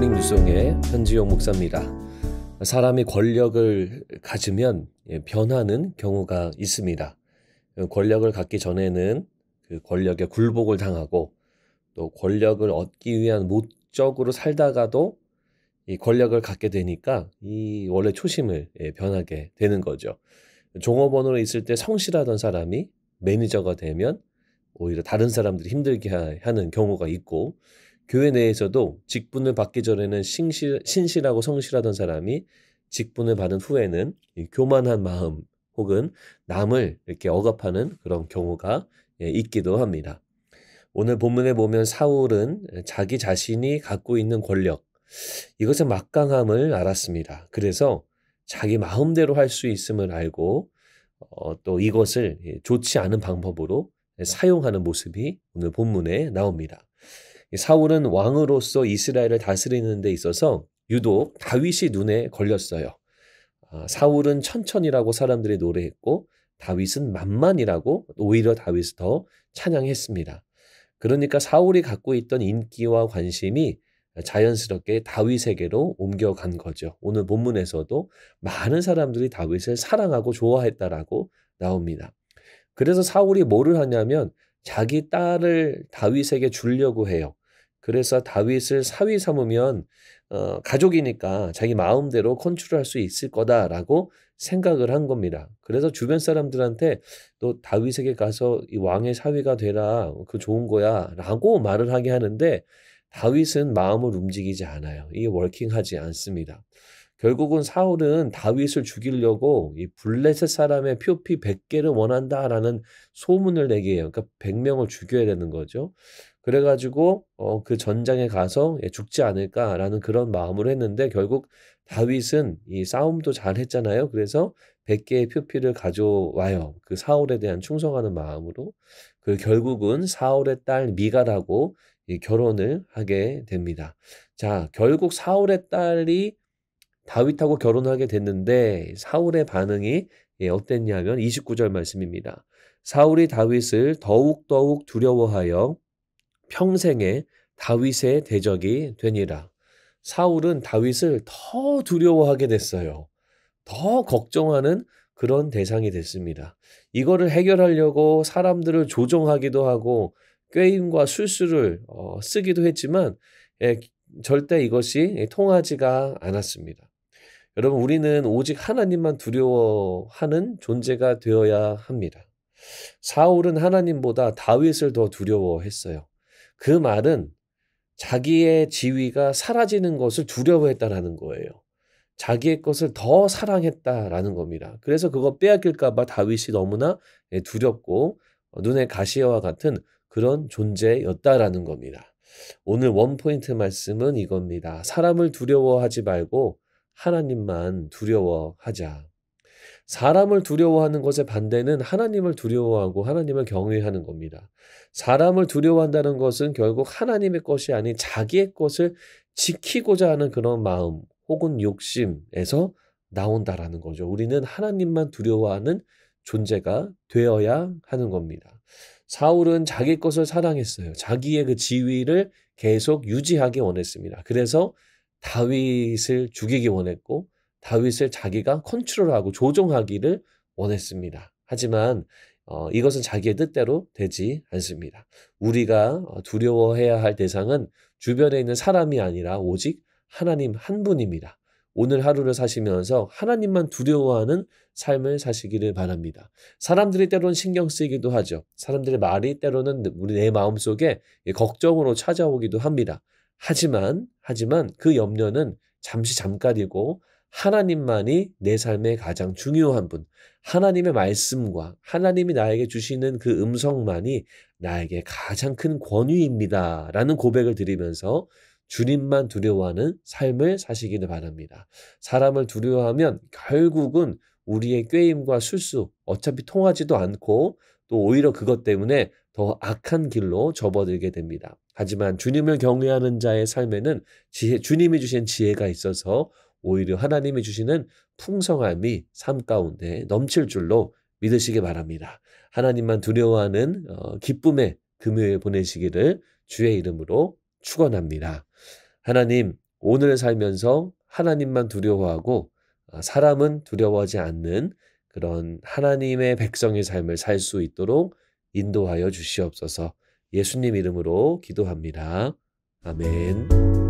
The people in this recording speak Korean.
굿모닝 뉴송의 현지용 목사입니다. 사람이 권력을 가지면 예, 변하는 경우가 있습니다. 그 권력을 갖기 전에는 그 권력에 굴복을 당하고 또 권력을 얻기 위한 목적으로 살다가도 이 권력을 갖게 되니까 이 원래 초심을 예, 변하게 되는 거죠. 종업원으로 있을 때 성실하던 사람이 매니저가 되면 오히려 다른 사람들이 힘들게 하는 경우가 있고 교회 내에서도 직분을 받기 전에는 신실, 신실하고 성실하던 사람이 직분을 받은 후에는 교만한 마음 혹은 남을 이렇게 억압하는 그런 경우가 예, 있기도 합니다. 오늘 본문에 보면 사울은 자기 자신이 갖고 있는 권력, 이것의 막강함을 알았습니다. 그래서 자기 마음대로 할 수 있음을 알고 어, 또 이것을 예, 좋지 않은 방법으로 사용하는 모습이 오늘 본문에 나옵니다. 사울은 왕으로서 이스라엘을 다스리는 데 있어서 유독 다윗이 눈에 걸렸어요. 아, 사울은 천천이라고 사람들이 노래했고 다윗은 만만이라고 오히려 다윗을 더 찬양했습니다. 그러니까 사울이 갖고 있던 인기와 관심이 자연스럽게 다윗에게로 옮겨간 거죠. 오늘 본문에서도 많은 사람들이 다윗을 사랑하고 좋아했다라고 나옵니다. 그래서 사울이 뭐를 하냐면 자기 딸을 다윗에게 주려고 해요. 그래서 다윗을 사위 삼으면 어, 가족이니까 자기 마음대로 컨트롤할 수 있을 거다라고 생각을 한 겁니다. 그래서 주변 사람들한테 또 다윗에게 가서 이 왕의 사위가 되라 그 좋은 거야라고 말을 하게 하는데 다윗은 마음을 움직이지 않아요. 이게 워킹하지 않습니다. 결국은 사울은 다윗을 죽이려고 이 블레셋 사람의 표피 100개를 원한다라는 소문을 내게 해요. 그러니까 100명을 죽여야 되는 거죠. 그래가지고 어, 그 전장에 가서 예, 죽지 않을까라는 그런 마음으로 했는데 결국 다윗은 이 싸움도 잘 했잖아요. 그래서 100개의 표피를 가져와요. 그 사울에 대한 충성하는 마음으로. 그 결국은 사울의 딸 미갈하고 결혼을 하게 됩니다. 자, 결국 사울의 딸이 다윗하고 결혼하게 됐는데 사울의 반응이 예, 어땠냐면 29절 말씀입니다. 사울이 다윗을 더욱더욱 두려워하여 평생에 다윗의 대적이 되니라. 사울은 다윗을 더 두려워하게 됐어요. 더 걱정하는 그런 대상이 됐습니다. 이거를 해결하려고 사람들을 조종하기도 하고 꾀임과 술수를 어, 쓰기도 했지만 예, 절대 이것이 통하지가 않았습니다. 여러분 우리는 오직 하나님만 두려워하는 존재가 되어야 합니다. 사울은 하나님보다 다윗을 더 두려워했어요. 그 말은 자기의 지위가 사라지는 것을 두려워했다라는 거예요. 자기의 것을 더 사랑했다라는 겁니다. 그래서 그거 빼앗길까봐 다윗이 너무나 예, 두렵고 어, 눈에 가시와 같은 그런 존재였다라는 겁니다. 오늘 원포인트 말씀은 이겁니다. 사람을 두려워하지 말고 하나님만 두려워하자. 사람을 두려워하는 것의 반대는 하나님을 두려워하고 하나님을 경외하는 겁니다. 사람을 두려워한다는 것은 결국 하나님의 것이 아닌 자기의 것을 지키고자 하는 그런 마음 혹은 욕심에서 나온다라는 거죠. 우리는 하나님만 두려워하는 존재가 되어야 하는 겁니다. 사울은 자기 것을 사랑했어요. 자기의 그 지위를 계속 유지하기 원했습니다. 그래서 다윗을 죽이기 원했고 다윗을 자기가 컨트롤하고 조종하기를 원했습니다. 하지만 어, 이것은 자기의 뜻대로 되지 않습니다. 우리가 어, 두려워해야 할 대상은 주변에 있는 사람이 아니라 오직 하나님 한 분입니다. 오늘 하루를 사시면서 하나님만 두려워하는 삶을 사시기를 바랍니다. 사람들이 때로는 신경 쓰이기도 하죠. 사람들의 말이 때로는 우리 내 마음 속에 걱정으로 찾아오기도 합니다. 하지만, 하지만 그 염려는 잠시 잠깐이고 하나님만이 내 삶의 가장 중요한 분, 하나님의 말씀과 하나님이 나에게 주시는 그 음성만이 나에게 가장 큰 권위입니다. 라는 고백을 드리면서 주님만 두려워하는 삶을 사시기를 바랍니다. 사람을 두려워하면 결국은 우리의 꾀임과 술수 어차피 통하지도 않고 또 오히려 그것 때문에 더 악한 길로 접어들게 됩니다. 하지만 주님을 경외하는 자의 삶에는 지혜, 주님이 주신 지혜가 있어서 오히려 하나님이 주시는 풍성함이 삶 가운데 넘칠 줄로 믿으시기 바랍니다. 하나님만 두려워하는 어, 기쁨의 금요일 보내시기를 주의 이름으로 축원합니다. 하나님 오늘 살면서 하나님만 두려워하고 어, 사람은 두려워하지 않는 그런 하나님의 백성의 삶을 살 수 있도록 인도하여 주시옵소서. 예수님 이름으로 기도합니다. 아멘.